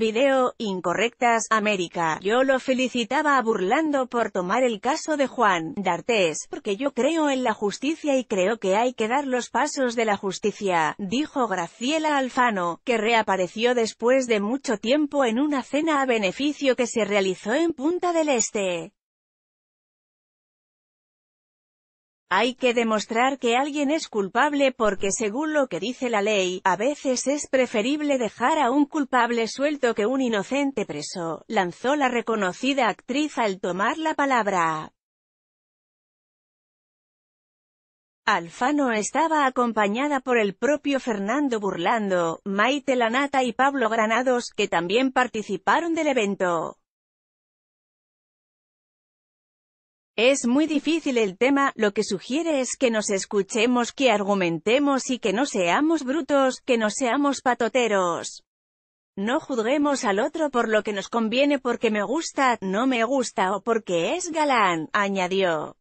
video, Incorrectas, América. Yo lo felicitaba Burlando por tomar el caso de Juan D'Artes, porque yo creo en la justicia y creo que hay que dar los pasos de la justicia, dijo Graciela Alfano, que reapareció después de mucho tiempo en una cena a beneficio que se realizó en Punta del Este. Hay que demostrar que alguien es culpable porque según lo que dice la ley, a veces es preferible dejar a un culpable suelto que un inocente preso, lanzó la reconocida actriz al tomar la palabra. Alfano estaba acompañada por el propio Fernando Burlando, Maite Lanata y Pablo Granados, que también participaron del evento. Es muy difícil el tema, lo que sugiere es que nos escuchemos, que argumentemos y que no seamos brutos, que no seamos patoteros. No juzguemos al otro por lo que nos conviene porque me gusta, no me gusta o porque es galán, añadió.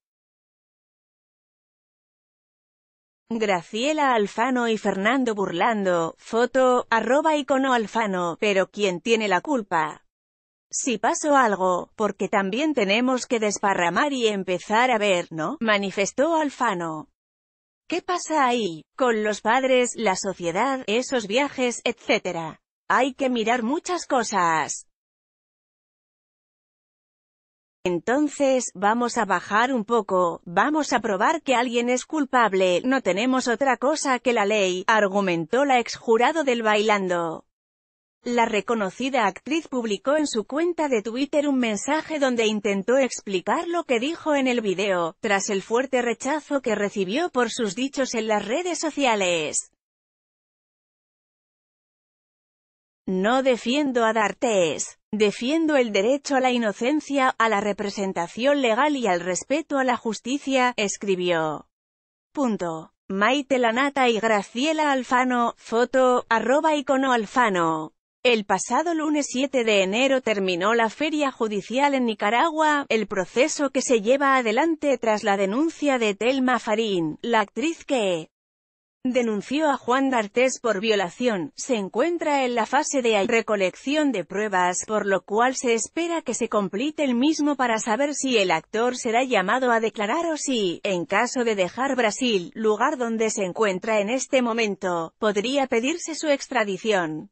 Graciela Alfano y Fernando Burlando, foto, arroba icono Alfano, pero ¿quién tiene la culpa? si pasó algo, porque también tenemos que desparramar y empezar a ver, ¿no?, manifestó Alfano. ¿Qué pasa ahí? Con los padres, la sociedad, esos viajes, etc. Hay que mirar muchas cosas. Entonces, vamos a bajar un poco, vamos a probar que alguien es culpable, no tenemos otra cosa que la ley, argumentó la exjurado del bailando. La reconocida actriz publicó en su cuenta de Twitter un mensaje donde intentó explicar lo que dijo en el video, tras el fuerte rechazo que recibió por sus dichos en las redes sociales. No defiendo a D'Artes. Defiendo el derecho a la inocencia, a la representación legal y al respeto a la justicia, escribió. Punto. Maite Lanata y Graciela Alfano, foto, arroba icono alfano. El pasado lunes 7 de enero terminó la feria judicial en Nicaragua, el proceso que se lleva adelante tras la denuncia de Telma Farín, la actriz que denunció a Juan D'Artés por violación, se encuentra en la fase de recolección de pruebas, por lo cual se espera que se complete el mismo para saber si el actor será llamado a declarar o si, en caso de dejar Brasil, lugar donde se encuentra en este momento, podría pedirse su extradición.